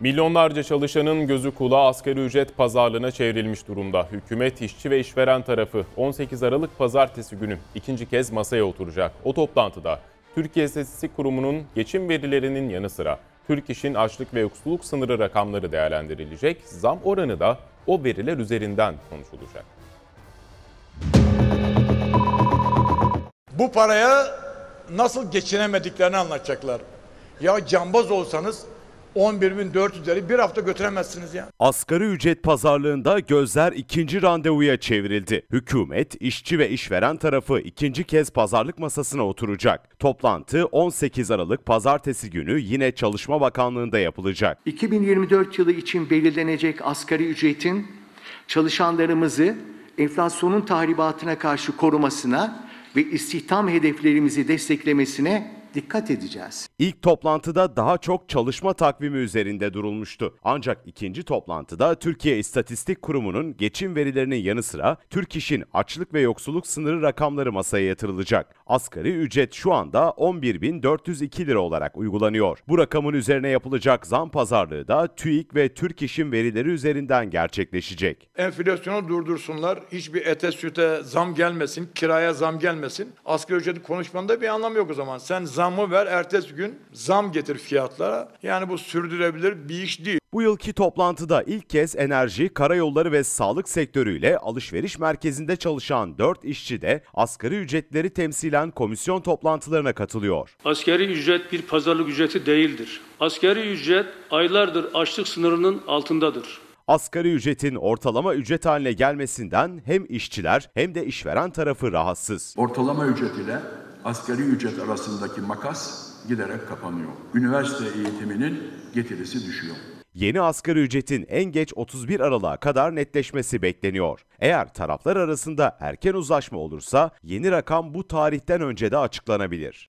Milyonlarca çalışanın gözü kulağı asgari ücret pazarlığına çevrilmiş durumda. Hükümet, işçi ve işveren tarafı 18 Aralık pazartesi günü ikinci kez masaya oturacak. O toplantıda Türkiye İstatistik Kurumu'nun geçim verilerinin yanı sıra Türk İş'in açlık ve yoksulluk sınırı rakamları değerlendirilecek. Zam oranı da o veriler üzerinden konuşulacak. Bu paraya nasıl geçinemediklerini anlatacaklar. Ya cambaz olsanız 11.400'leri bir hafta götüremezsiniz ya. Asgari ücret pazarlığında gözler ikinci randevuya çevrildi. Hükümet, işçi ve işveren tarafı ikinci kez pazarlık masasına oturacak. Toplantı 18 Aralık pazartesi günü yine Çalışma Bakanlığı'nda yapılacak. 2024 yılı için belirlenecek asgari ücretin çalışanlarımızı enflasyonun tahribatına karşı korumasına ve istihdam hedeflerimizi desteklemesine dikkat edeceğiz. İlk toplantıda daha çok çalışma takvimi üzerinde durulmuştu. Ancak ikinci toplantıda Türkiye İstatistik Kurumu'nun geçim verilerinin yanı sıra Türk İş'in açlık ve yoksulluk sınırı rakamları masaya yatırılacak. Asgari ücret şu anda 11.402 lira olarak uygulanıyor. Bu rakamın üzerine yapılacak zam pazarlığı da TÜİK ve Türk İş'in verileri üzerinden gerçekleşecek. Enflasyonu durdursunlar, hiçbir ete süte zam gelmesin, kiraya zam gelmesin. Asgari ücreti konuşmanın da bir anlamı yok o zaman. Sen zamı ver, ertesi gün gün zam getir fiyatlara. Yani bu sürdürebilir bir iş değil. Bu yılki toplantıda ilk kez enerji, karayolları ve sağlık sektörüyle alışveriş merkezinde çalışan 4 işçi de asgari ücretleri temsilen komisyon toplantılarına katılıyor. Asgari ücret bir pazarlık ücreti değildir. Asgari ücret aylardır açlık sınırının altındadır. Asgari ücretin ortalama ücret haline gelmesinden hem işçiler hem de işveren tarafı rahatsız. Ortalama ücret ile asgari ücret arasındaki makas giderek kapanıyor. Üniversite eğitiminin getirisi düşüyor. Yeni asgari ücretin en geç 31 Aralık'a kadar netleşmesi bekleniyor. Eğer taraflar arasında erken uzlaşma olursa yeni rakam bu tarihten önce de açıklanabilir.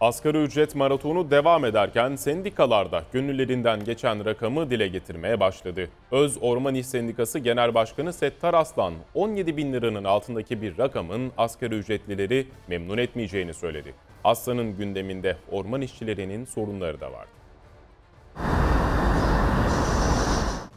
Asgari ücret maratonu devam ederken sendikalarda gönüllerinden geçen rakamı dile getirmeye başladı. Öz Orman İş Sendikası Genel Başkanı Settar Aslan 17 bin liranın altındaki bir rakamın asgari ücretlileri memnun etmeyeceğini söyledi. Aslan'ın gündeminde orman işçilerinin sorunları da vardı.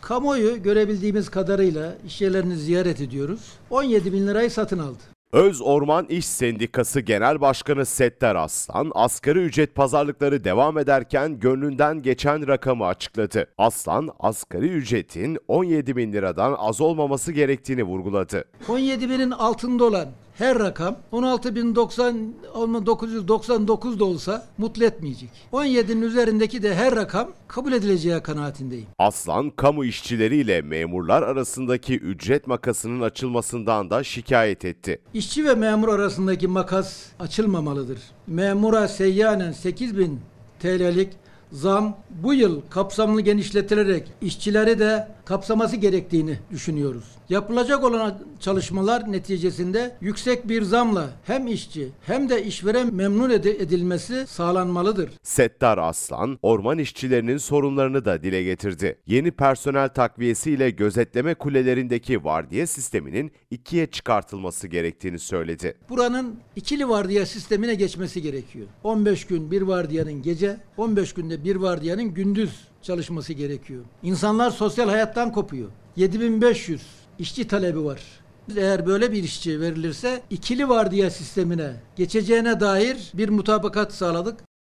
Kamuoyu görebildiğimiz kadarıyla iş yerlerini ziyaret ediyoruz. 17 bin lirayı satın aldı. Öz Orman İş Sendikası Genel Başkanı Settar Aslan, asgari ücret pazarlıkları devam ederken gönlünden geçen rakamı açıkladı. Aslan, asgari ücretin 17 bin liradan az olmaması gerektiğini vurguladı. 17 binin altında olan her rakam 16.999 da olsa mutlu etmeyecek. 17'nin üzerindeki de her rakam kabul edileceği kanaatindeyim. Aslan kamu işçileriyle memurlar arasındaki ücret makasının açılmasından da şikayet etti. İşçi ve memur arasındaki makas açılmamalıdır. Memura seyyanen 8000 TL'lik zam bu yıl kapsamlı genişletilerek işçileri de kapsaması gerektiğini düşünüyoruz. Yapılacak olan çalışmalar neticesinde yüksek bir zamla hem işçi hem de işveren memnun edilmesi sağlanmalıdır. Settar Aslan, orman işçilerinin sorunlarını da dile getirdi. Yeni personel takviyesiyle gözetleme kulelerindeki vardiya sisteminin ikiye çıkartılması gerektiğini söyledi. Buranın ikili vardiya sistemine geçmesi gerekiyor. 15 gün bir vardiyanın gece, 15 günde bir vardiyanın gündüz çalışması gerekiyor. İnsanlar sosyal hayattan kopuyor. 7500 işçi talebi var. Eğer böyle bir işçi verilirse ikili vardiya sistemine geçeceğine dair bir mutabakat sağladık.